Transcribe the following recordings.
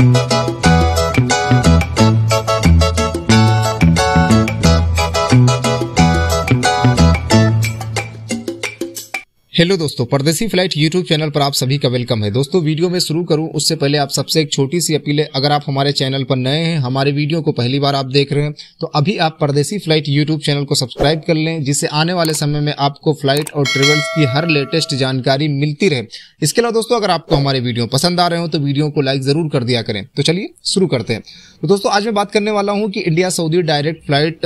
you. Hello दोस्तों परदेसी flight YouTube channel पर आप सभी का वेलकम है दोस्तों वीडियो में शुरू करूं उससे पहले आप सबसे एक छोटी सी अपील है अगर आप हमारे चैनल पर नए हैं हमारे वीडियो को पहली बार आप देख रहे हैं तो अभी आप परदेसी फ्लाइट यूट्यूब चैनल को सब्सक्राइब कर लें जिससे आने वाले समय में आपको फ्लाइट और ट्रेवल्स की हर लेटेस्ट जानकारी मिलती रहे इसके अलावा दोस्तों अगर आपको हमारे वीडियो पसंद आ रहे हो तो वीडियो को लाइक जरूर कर दिया करें तो चलिए शुरू करते हैं तो दोस्तों आज मैं बात करने वाला हूँ कि इंडिया सऊदी डायरेक्ट फ्लाइट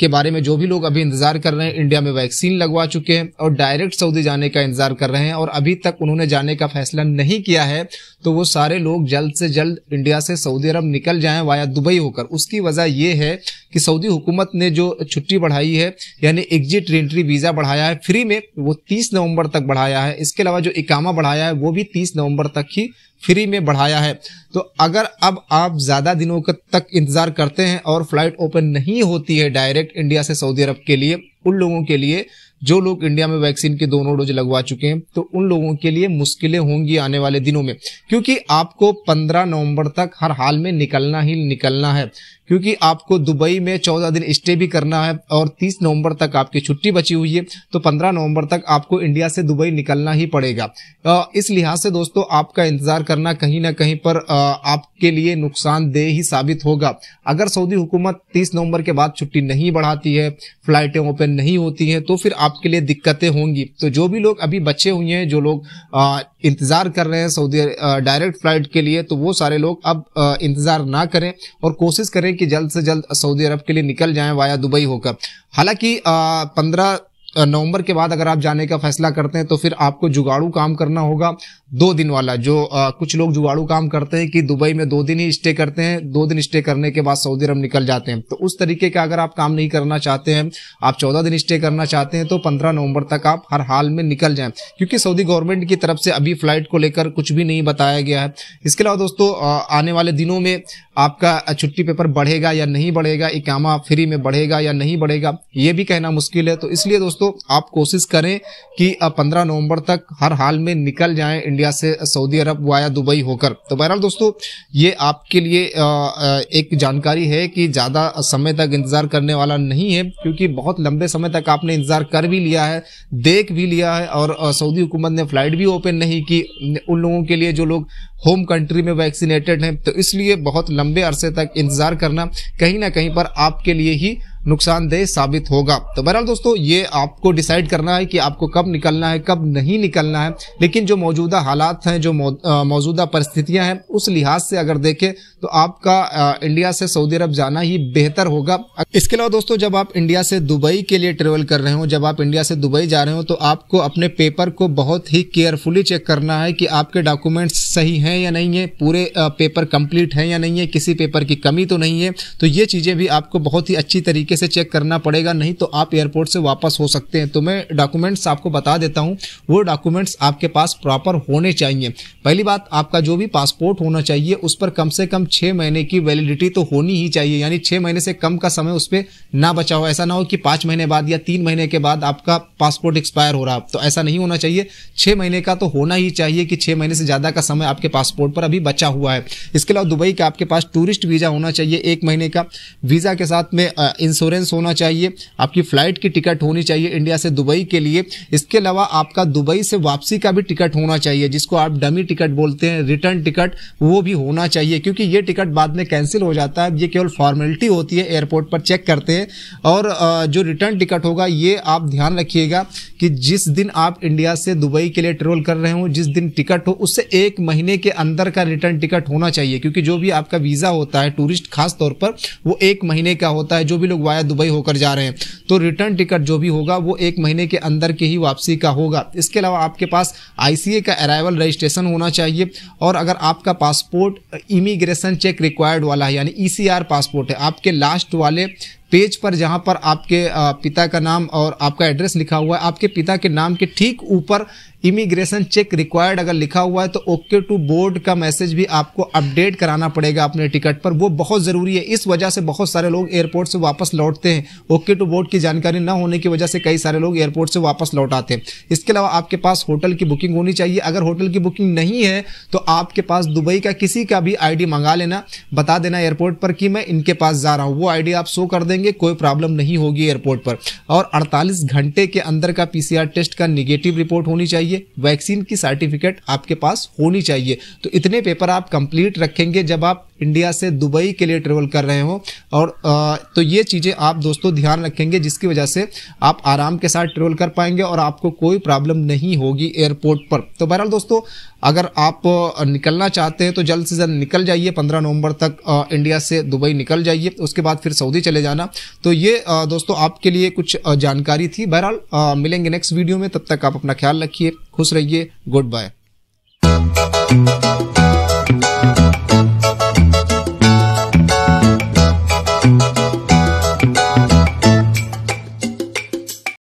के बारे में जो भी लोग अभी इंतजार कर रहे हैं इंडिया में वैक्सीन लगवा चुके हैं और डायरेक्ट सऊदी जाने जाने का इंतजार कर रहे हैं और अभी तक उन्होंने जाने का फैसला नहीं किया है तो वो सारे लोग जल्द से जल्द इंडिया से सऊदी अरब निकल जाएं वाया दुबई होकर उसकी वजह यह है कि सऊदी हुकूमत ने जो छुट्टी बढ़ाई है यानी एग्जिट रेंट्री वीज़ा बढ़ाया है फ्री में वो तीस नवम्बर तक बढ़ाया है इसके अलावा जो इकामा बढ़ाया है वो भी तीस नवम्बर तक ही फ्री में बढ़ाया है तो अगर अब आप ज़्यादा दिनों तक इंतज़ार करते हैं और फ्लाइट ओपन नहीं होती है डायरेक्ट इंडिया से सऊदी अरब के लिए उन लोगों के लिए जो लोग इंडिया में वैक्सीन के दोनों डोज लगवा चुके हैं तो उन लोगों के लिए मुश्किलें होंगी आने वाले दिनों में क्योंकि आपको पंद्रह नवंबर तक हर हाल में निकलना ही निकलना है क्योंकि आपको दुबई में चौदह दिन स्टे भी करना है और तीस नवंबर तक आपकी छुट्टी बची हुई है तो पंद्रह नवंबर तक आपको इंडिया से दुबई निकलना ही पड़ेगा इस लिहाज से दोस्तों आपका इंतजार करना कहीं ना कहीं पर आपके लिए नुकसानदेह ही साबित होगा अगर सऊदी हुकूमत तीस नवंबर के बाद छुट्टी नहीं बढ़ाती है फ्लाइटें ओपन नहीं होती हैं तो फिर आपके लिए दिक्कतें होंगी तो जो भी लोग अभी बचे हुए हैं जो लोग इंतज़ार कर रहे हैं सऊदी डायरेक्ट फ्लाइट के लिए तो वो सारे लोग अब इंतज़ार ना करें और कोशिश करें कि जल्द से जल्द सऊदी अरब के लिए निकल जाएं वाया दुबई होकर हालांकि पंद्रह नवंबर के बाद अगर आप जाने का फैसला करते हैं तो फिर आपको जुगाड़ू काम करना होगा दो दिन वाला जो आ, कुछ लोग जुगाड़ू काम करते हैं कि दुबई में दो दिन ही स्टे करते हैं दो दिन स्टे करने के बाद सऊदी अरब निकल जाते हैं तो उस तरीके का अगर आप काम नहीं करना चाहते हैं आप चौदह दिन स्टे करना चाहते हैं तो पंद्रह नवंबर तक आप हर हाल में निकल जाए क्योंकि सऊदी गवर्नमेंट की तरफ से अभी फ्लाइट को लेकर कुछ भी नहीं बताया गया है इसके अलावा दोस्तों आने वाले दिनों में आपका छुट्टी पेपर बढ़ेगा या नहीं बढ़ेगा इकामा फ्री में बढ़ेगा या नहीं बढ़ेगा ये भी कहना मुश्किल है तो इसलिए दोस्तों दोस्तों आप कोशिश करें कि पंद्रह नवंबर तक हर हाल में निकल जाएं इंडिया से सऊदी अरब वाया दुबई होकर तो बहरहाल दोस्तों ये आपके लिए एक जानकारी है कि ज़्यादा समय तक इंतज़ार करने वाला नहीं है क्योंकि बहुत लंबे समय तक आपने इंतज़ार कर भी लिया है देख भी लिया है और सऊदी हुकूमत ने फ्लाइट भी ओपन नहीं की उन लोगों के लिए जो लोग होम कंट्री में वैक्सीनेटेड हैं तो इसलिए बहुत लंबे अरसे तक इंतज़ार करना कहीं ना कहीं पर आपके लिए ही नुकसानदेह साबित होगा तो बहरहाल दोस्तों ये आपको डिसाइड करना है कि आपको कब निकलना है कब नहीं निकलना है लेकिन जो मौजूदा हालात हैं जो मौजूदा परिस्थितियां हैं उस लिहाज से अगर देखें तो आपका इंडिया से सऊदी अरब जाना ही बेहतर होगा इसके अलावा दोस्तों जब आप इंडिया से दुबई के लिए ट्रेवल कर रहे हो जब आप इंडिया से दुबई जा रहे हो तो आपको अपने पेपर को बहुत ही केयरफुली चेक करना है कि आपके डॉक्यूमेंट्स सही हैं या नहीं है पूरे पेपर कंप्लीट हैं या नहीं है किसी पेपर की कमी तो नहीं है तो ये चीज़ें भी आपको बहुत ही अच्छी तरीके तरीके से चेक करना पड़ेगा नहीं तो आप एयरपोर्ट से वापस हो सकते हैं तो मैं डॉक्यूमेंट्स आपको बता देता हूँ वो डॉक्यूमेंट्स आपके पास प्रॉपर होने चाहिए पहली बात आपका जो भी पासपोर्ट होना चाहिए उस पर कम से कम छः महीने की वैलिडिटी तो होनी ही चाहिए यानी छः महीने से कम का समय उस पर ना बचा हो ऐसा ना हो कि पाँच महीने बाद या तीन महीने के बाद आपका पासपोर्ट एक्सपायर हो रहा तो ऐसा नहीं होना चाहिए छः महीने का तो होना ही चाहिए कि छः महीने से ज़्यादा का समय आपके पासपोर्ट पर अभी बचा हुआ है इसके अलावा दुबई का आपके पास टूरिस्ट वीज़ा होना चाहिए एक महीने का वीज़ा के साथ में इंश्योरेंस इंश्योरेंस होना चाहिए आपकी फ़्लाइट की टिकट होनी चाहिए इंडिया से दुबई के लिए इसके अलावा आपका दुबई से वापसी का भी टिकट होना चाहिए जिसको आप डमी टिकट बोलते हैं रिटर्न टिकट वो भी होना चाहिए क्योंकि ये टिकट बाद में कैंसिल हो जाता है ये केवल फॉर्मेलिटी होती है एयरपोर्ट पर चेक करते हैं और जो रिटर्न टिकट होगा ये आप ध्यान रखिएगा कि जिस दिन आप इंडिया से दुबई के लिए ट्रेवल कर रहे हो जिस दिन टिकट हो उससे एक महीने के अंदर का रिटर्न टिकट होना चाहिए क्योंकि जो भी आपका वीज़ा होता है टूरिस्ट खास तौर पर वो एक महीने का होता है जो भी लोग वाया दुबई होकर जा रहे हैं तो रिटर्न टिकट जो भी होगा वो एक महीने के अंदर की ही वापसी का होगा इसके अलावा आपके पास आई का अराइवल रजिस्ट्रेशन होना चाहिए और अगर आपका पासपोर्ट इमिग्रेशन चेक रिक्वायर्ड वाला है यानी ई e पासपोर्ट है आपके लास्ट वाले पेज पर जहाँ पर आपके पिता का नाम और आपका एड्रेस लिखा हुआ है आपके पिता के नाम के ठीक ऊपर इमिग्रेशन चेक रिक्वायर्ड अगर लिखा हुआ है तो ओके टू बोर्ड का मैसेज भी आपको अपडेट कराना पड़ेगा अपने टिकट पर वो बहुत ज़रूरी है इस वजह से बहुत सारे लोग एयरपोर्ट से वापस लौटते हैं ओके टू बोर्ड की जानकारी ना होने की वजह से कई सारे लोग एयरपोर्ट से वापस लौट आते हैं इसके अलावा आपके पास होटल की बुकिंग होनी चाहिए अगर होटल की बुकिंग नहीं है तो आपके पास दुबई का किसी का भी आई मंगा लेना बता देना एयरपोर्ट पर कि मैं इनके पास जा रहा हूँ वो आई आप शो कर देंगे करेंगे कोई प्रॉब्लम नहीं होगी एयरपोर्ट पर और 48 घंटे के अंदर का पीसीआर टेस्ट का निगेटिव रिपोर्ट होनी चाहिए वैक्सीन की सर्टिफिकेट आपके पास होनी चाहिए तो इतने पेपर आप कंप्लीट रखेंगे जब आप इंडिया से दुबई के लिए ट्रेवल कर रहे हो और तो ये चीज़ें आप दोस्तों ध्यान रखेंगे जिसकी वजह से आप आराम के साथ ट्रेवल कर पाएंगे और आपको कोई प्रॉब्लम नहीं होगी एयरपोर्ट पर तो बहरहाल दोस्तों अगर आप निकलना चाहते हैं तो जल्द से जल्द निकल जाइए पंद्रह नवंबर तक इंडिया से दुबई निकल जाइए उसके बाद फिर सऊदी चले जाना तो ये दोस्तों आपके लिए कुछ जानकारी थी बहरहाल मिलेंगे नेक्स्ट वीडियो में तब तक आप अपना ख्याल रखिए खुश रहिए गुड बाय